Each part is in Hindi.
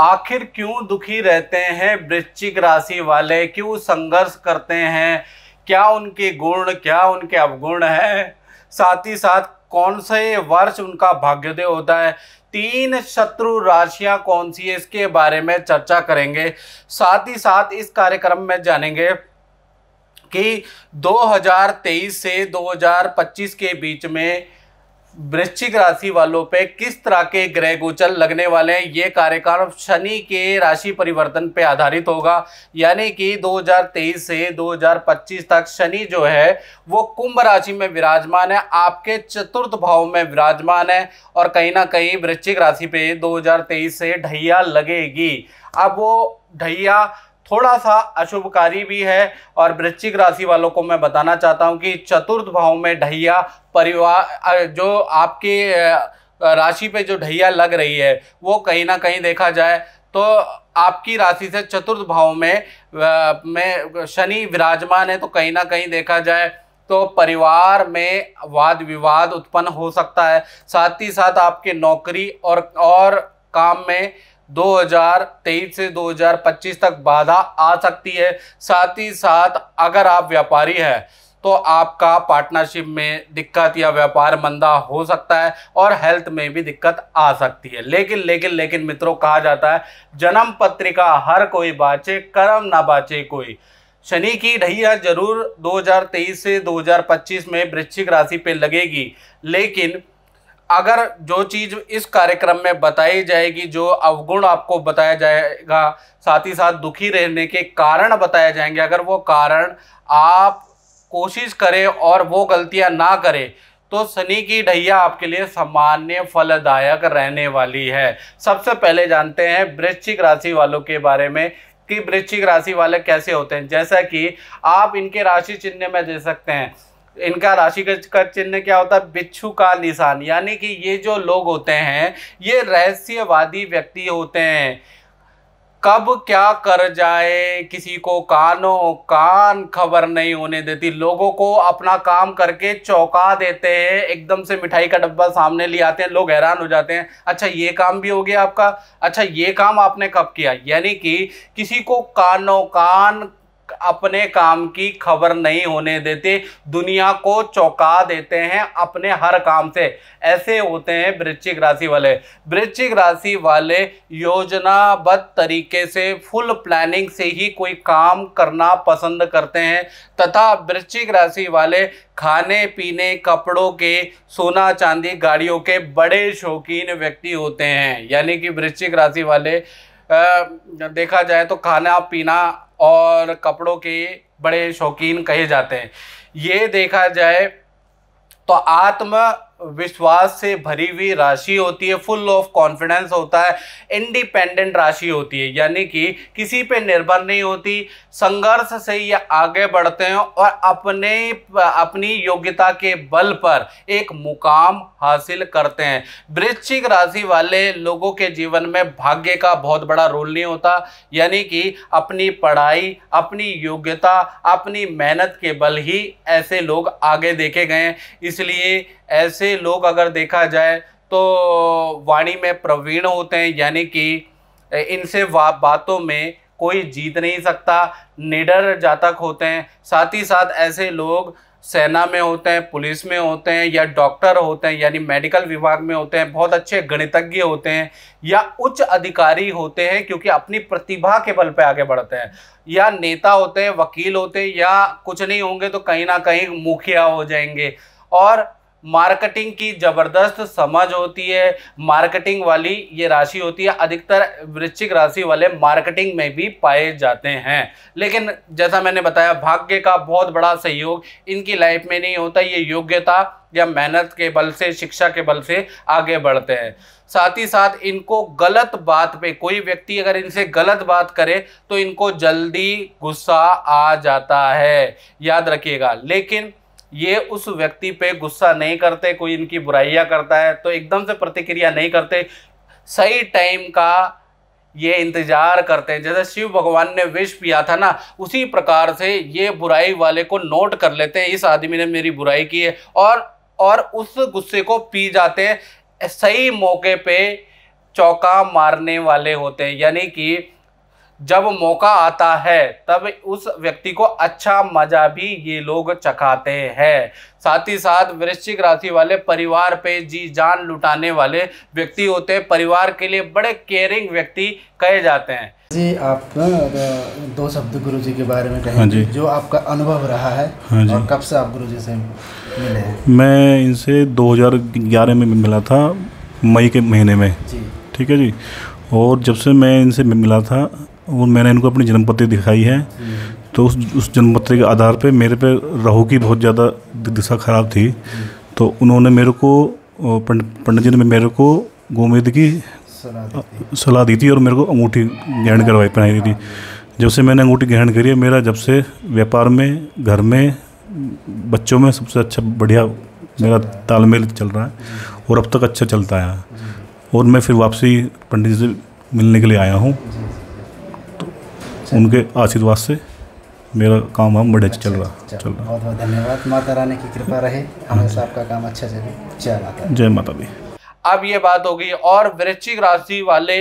आखिर क्यों दुखी रहते हैं वृश्चिक राशि वाले क्यों संघर्ष करते हैं क्या उनके गुण क्या उनके अवगुण है साथ ही साथ कौन से वर्ष उनका भाग्योदय होता है तीन शत्रु राशियां कौन सी है इसके बारे में चर्चा करेंगे साथ ही साथ इस कार्यक्रम में जानेंगे कि 2023 से 2025 के बीच में वृश्चिक राशि वालों पे किस तरह के ग्रह गोचर लगने वाले हैं ये कार्यकाल शनि के राशि परिवर्तन पे आधारित होगा यानी कि 2023 से 2025 तक शनि जो है वो कुंभ राशि में विराजमान है आपके चतुर्थ भाव में विराजमान है और कहीं ना कहीं वृश्चिक राशि पे 2023 से ढैया लगेगी अब वो ढैया थोड़ा सा अशुभकारी भी है और वृश्चिक राशि वालों को मैं बताना चाहता हूँ कि चतुर्थ भाव में ढैया परिवार जो आपके राशि पे जो ढैया लग रही है वो कहीं ना कहीं देखा जाए तो आपकी राशि से चतुर्थ भाव में में शनि विराजमान है तो कहीं ना कहीं देखा जाए तो परिवार में वाद विवाद उत्पन्न हो सकता है साथ ही साथ आपके नौकरी और और काम में 2023 से 2025 तक बाधा आ सकती है साथ ही साथ अगर आप व्यापारी हैं तो आपका पार्टनरशिप में दिक्कत या व्यापार मंदा हो सकता है और हेल्थ में भी दिक्कत आ सकती है लेकिन लेकिन लेकिन मित्रों कहा जाता है जन्म पत्रिका हर कोई बाँचे कर्म ना बाँचे कोई शनि की ढैया जरूर 2023 से 2025 में वृश्चिक राशि पे लगेगी लेकिन अगर जो चीज़ इस कार्यक्रम में बताई जाएगी जो अवगुण आपको बताया जाएगा साथ ही साथ दुखी रहने के कारण बताए जाएंगे अगर वो कारण आप कोशिश करें और वो गलतियां ना करें तो शनि की ढैया आपके लिए सामान्य फलदायक रहने वाली है सबसे पहले जानते हैं वृश्चिक राशि वालों के बारे में कि वृश्चिक राशि वाले कैसे होते हैं जैसा कि आप इनके राशि चिन्ह में दे सकते हैं इनका राशि का चिन्ह क्या होता है बिच्छू का निशान यानी कि ये जो लोग होते हैं ये रहस्यवादी व्यक्ति होते हैं कब क्या कर जाए किसी को कानों कान खबर नहीं होने देती लोगों को अपना काम करके चौंका देते हैं एकदम से मिठाई का डब्बा सामने ले आते हैं लोग हैरान हो जाते हैं अच्छा ये काम भी हो गया आपका अच्छा ये काम आपने कब किया यानी कि किसी को कानों कान अपने काम की खबर नहीं होने देते दुनिया को चौंका देते हैं अपने हर काम से ऐसे होते हैं वृश्चिक राशि वाले वृश्चिक राशि वाले योजनाबद्ध तरीके से फुल प्लानिंग से ही कोई काम करना पसंद करते हैं तथा वृश्चिक राशि वाले खाने पीने कपड़ों के सोना चांदी गाड़ियों के बड़े शौकीन व्यक्ति होते हैं यानी कि वृश्चिक राशि वाले आ, देखा जाए तो खाना पीना और कपड़ों के बड़े शौकीन कहे जाते हैं ये देखा जाए तो आत्म विश्वास से भरी हुई राशि होती है फुल ऑफ कॉन्फिडेंस होता है इंडिपेंडेंट राशि होती है यानी कि किसी पे निर्भर नहीं होती संघर्ष से ये आगे बढ़ते हैं और अपने अपनी योग्यता के बल पर एक मुकाम हासिल करते हैं वृश्चिक राशि वाले लोगों के जीवन में भाग्य का बहुत बड़ा रोल नहीं होता यानी कि अपनी पढ़ाई अपनी योग्यता अपनी मेहनत के बल ही ऐसे लोग आगे देखे गए हैं इसलिए ऐसे लोग अगर देखा जाए तो वाणी में प्रवीण होते हैं यानी कि इनसे बातों में कोई जीत नहीं सकता निडर जातक होते हैं साथ ही साथ ऐसे लोग सेना में होते हैं पुलिस में होते हैं या डॉक्टर होते हैं यानी मेडिकल विभाग में होते हैं बहुत अच्छे गणितज्ञ होते हैं या उच्च अधिकारी होते हैं क्योंकि अपनी प्रतिभा के बल पर आगे बढ़ते हैं या नेता होते हैं वकील होते हैं या कुछ नहीं होंगे तो कहीं ना कहीं मुखिया हो जाएंगे और मार्केटिंग की ज़बरदस्त समझ होती है मार्केटिंग वाली ये राशि होती है अधिकतर वृश्चिक राशि वाले मार्केटिंग में भी पाए जाते हैं लेकिन जैसा मैंने बताया भाग्य का बहुत बड़ा सहयोग इनकी लाइफ में नहीं होता ये योग्यता या मेहनत के बल से शिक्षा के बल से आगे बढ़ते हैं साथ ही साथ इनको गलत बात पे कोई व्यक्ति अगर इनसे गलत बात करे तो इनको जल्दी गुस्सा आ जाता है याद रखिएगा लेकिन ये उस व्यक्ति पे गुस्सा नहीं करते कोई इनकी बुराइयाँ करता है तो एकदम से प्रतिक्रिया नहीं करते सही टाइम का ये इंतजार करते हैं जैसे शिव भगवान ने विष पिया था ना उसी प्रकार से ये बुराई वाले को नोट कर लेते हैं इस आदमी ने मेरी बुराई की है और और उस गुस्से को पी जाते हैं सही मौके पे चौका मारने वाले होते हैं यानी कि जब मौका आता है तब उस व्यक्ति को अच्छा मजा भी ये लोग चखाते हैं साथ ही साथ वृश्चिक राशि वाले परिवार पे जी जान लुटाने वाले व्यक्ति होते हैं परिवार के लिए बड़े केयरिंग व्यक्ति कहे जाते हैं जी आप दो शब्द गुरु जी के बारे में कहें हाँ जो आपका अनुभव रहा है हाँ जी और कब से आप गुरु जी से मिले मैं इनसे 2011 में मिला था मई के महीने में जी ठीक है जी और जब से मैं इनसे मिला था और मैंने इनको अपनी जन्मपत्र दिखाई है तो उस उस जन्म के आधार पे मेरे पे राहु की बहुत ज़्यादा दिशा खराब थी तो उन्होंने मेरे को पंडित जी ने मेरे को गोमेद की सलाह दी थी और मेरे को अंगूठी ग्रहण करवाई पहनाई थी जब से मैंने अंगूठी ग्रहण करी है मेरा जब से व्यापार में घर में बच्चों में सबसे अच्छा बढ़िया मेरा तालमेल चल रहा है और अब तक अच्छा चलता है और मैं फिर वापसी पंडित जी से मिलने के लिए आया हूँ उनके आशीर्वाद से मेरा काम हम बड़े अच्छा, चल रहा अच्छा, चल रहा बहुत बहुत धन्यवाद माता रानी की कृपा रहे हमेशा हाँ। आपका काम अच्छा चले जय माता जय माता दी अब ये बात हो गई और वृश्चिक राशि वाले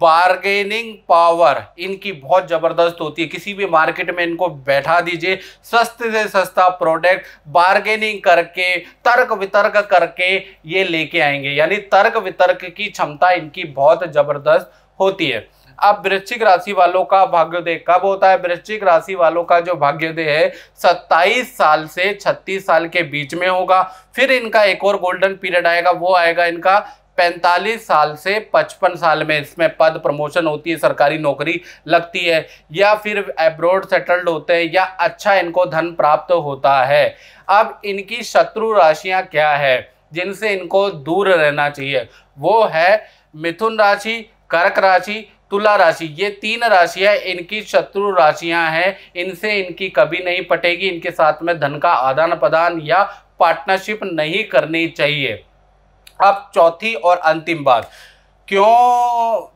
बार्गेनिंग पावर इनकी बहुत ज़बरदस्त होती है किसी भी मार्केट में इनको बैठा दीजिए सस्ते से सस्ता प्रोडक्ट बार्गेनिंग करके तर्क वितर्क करके ये लेके आएंगे यानी तर्क वितर्क की क्षमता इनकी बहुत ज़बरदस्त होती है अब वृश्चिक राशि वालों का भाग्योदय कब होता है वृश्चिक राशि वालों का जो भाग्योदय है सत्ताईस साल से छत्तीस साल के बीच में होगा फिर इनका एक और गोल्डन पीरियड आएगा वो आएगा इनका पैंतालीस साल से पचपन साल में इसमें पद प्रमोशन होती है सरकारी नौकरी लगती है या फिर एब्रोड सेटल्ड होते हैं या अच्छा इनको धन प्राप्त होता है अब इनकी शत्रु राशियां क्या है जिनसे इनको दूर रहना चाहिए वो है मिथुन राशि कर्क राशि तुला राशि ये तीन राशियां इनकी शत्रु राशियां हैं इनसे इनकी कभी नहीं पटेगी इनके साथ में धन का आदान प्रदान या पार्टनरशिप नहीं करनी चाहिए अब चौथी और अंतिम बात क्यों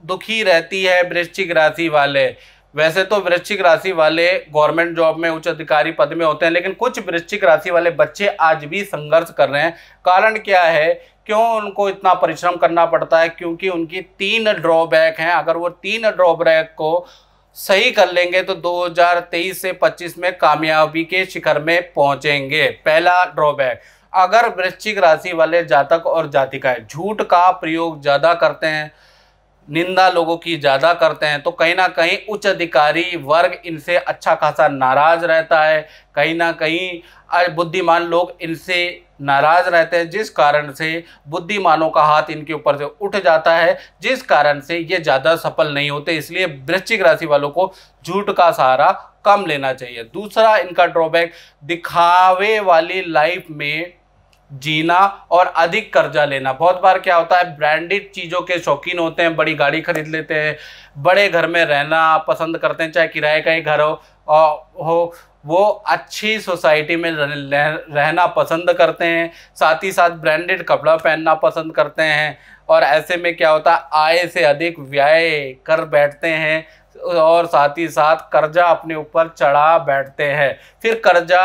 दुखी रहती है वृश्चिक राशि वाले वैसे तो वृश्चिक राशि वाले गवर्नमेंट जॉब में उच्च अधिकारी पद में होते हैं लेकिन कुछ वृश्चिक राशि वाले बच्चे आज भी संघर्ष कर रहे हैं कारण क्या है क्यों उनको इतना परिश्रम करना पड़ता है क्योंकि उनकी तीन ड्रॉबैक हैं अगर वो तीन ड्रॉबैक को सही कर लेंगे तो 2023 से 25 में कामयाबी के शिखर में पहुंचेंगे पहला ड्रॉबैक अगर वृश्चिक राशि वाले जातक और जातिकाएं झूठ का प्रयोग ज़्यादा करते हैं निंदा लोगों की ज़्यादा करते हैं तो कहीं ना कहीं उच्च अधिकारी वर्ग इनसे अच्छा खासा नाराज़ रहता है कहीं ना कहीं बुद्धिमान लोग इनसे नाराज़ रहते हैं जिस कारण से बुद्धिमानों का हाथ इनके ऊपर से उठ जाता है जिस कारण से ये ज़्यादा सफल नहीं होते इसलिए वृश्चिक राशि वालों को झूठ का सहारा कम लेना चाहिए दूसरा इनका ड्रॉबैक दिखावे वाली लाइफ में जीना और अधिक कर्जा लेना बहुत बार क्या होता है ब्रांडेड चीज़ों के शौकीन होते हैं बड़ी गाड़ी खरीद लेते हैं बड़े घर में रहना पसंद करते हैं चाहे किराए का ही घर हो हो वो अच्छी सोसाइटी में रहना पसंद करते हैं साथ ही साथ ब्रांडेड कपड़ा पहनना पसंद करते हैं और ऐसे में क्या होता है आय से अधिक व्यय कर बैठते हैं और साथ ही साथ कर्जा अपने ऊपर चढ़ा बैठते हैं फिर कर्जा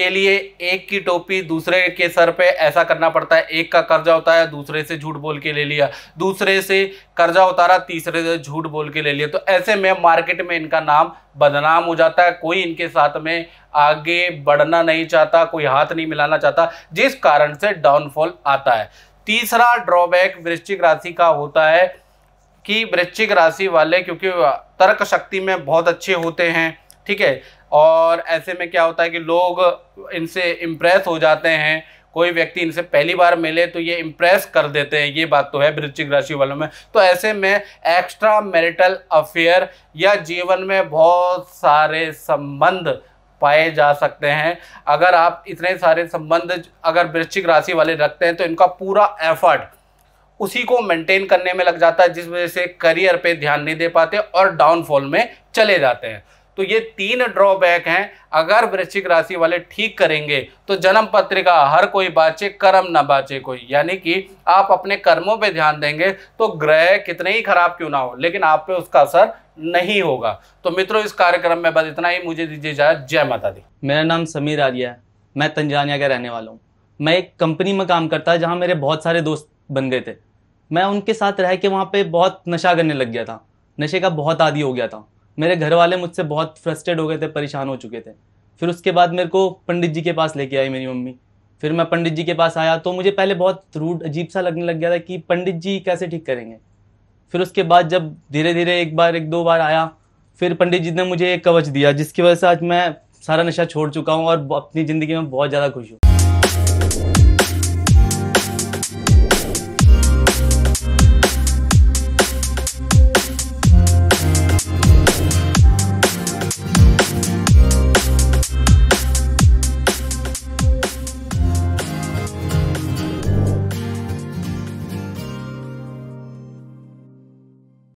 के लिए एक की टोपी दूसरे के सर पे ऐसा करना पड़ता है एक का कर्जा होता है दूसरे से झूठ बोल के ले लिया दूसरे से कर्जा उतारा तीसरे से झूठ बोल के ले लिया तो ऐसे में मार्केट में इनका नाम बदनाम हो जाता है कोई इनके साथ में आगे बढ़ना नहीं चाहता कोई हाथ नहीं मिलाना चाहता जिस कारण से डाउनफॉल आता है तीसरा ड्रॉबैक वृश्चिक राशि का होता है कि वृश्चिक राशि वाले क्योंकि तर्क शक्ति में बहुत अच्छे होते हैं ठीक है और ऐसे में क्या होता है कि लोग इनसे इम्प्रेस हो जाते हैं कोई व्यक्ति इनसे पहली बार मिले तो ये इम्प्रेस कर देते हैं ये बात तो है वृश्चिक राशि वालों में तो ऐसे में एक्स्ट्रा मैरिटल अफेयर या जीवन में बहुत सारे संबंध पाए जा सकते हैं अगर आप इतने सारे संबंध अगर वृश्चिक राशि वाले रखते हैं तो इनका पूरा एफर्ट उसी को मेंटेन करने में लग जाता है जिस वजह से करियर पे ध्यान नहीं दे पाते और डाउनफॉल में चले जाते हैं तो ये तीन ड्रॉबैक हैं अगर वृश्चिक राशि वाले ठीक करेंगे तो जन्म पत्रिका हर कोई बाचे कर्म ना बाचे कोई यानी कि आप अपने कर्मों पे ध्यान देंगे तो ग्रह कितने ही खराब क्यों ना हो लेकिन आप पे उसका असर नहीं होगा तो मित्रों इस कार्यक्रम में बस इतना ही मुझे दीजिए जाए जय माता दी मेरा नाम समीर आर्या है मैं तंजानिया का रहने वाला हूँ मैं एक कंपनी में काम करता जहाँ मेरे बहुत सारे दोस्त बन गए थे मैं उनके साथ रह के वहाँ पे बहुत नशा करने लग गया था नशे का बहुत आदि हो गया था मेरे घर वाले मुझसे बहुत फ्रस्ट्रेट हो गए थे परेशान हो चुके थे फिर उसके बाद मेरे को पंडित जी के पास लेके आई मेरी मम्मी फिर मैं पंडित जी के पास आया तो मुझे पहले बहुत रूड अजीब सा लगने लग गया था कि पंडित जी कैसे ठीक करेंगे फिर उसके बाद जब धीरे धीरे एक बार एक दो बार आया फिर पंडित जी ने मुझे एक कवच दिया जिसकी वजह से आज मैं सारा नशा छोड़ चुका हूँ और अपनी ज़िंदगी में बहुत ज़्यादा खुश हूँ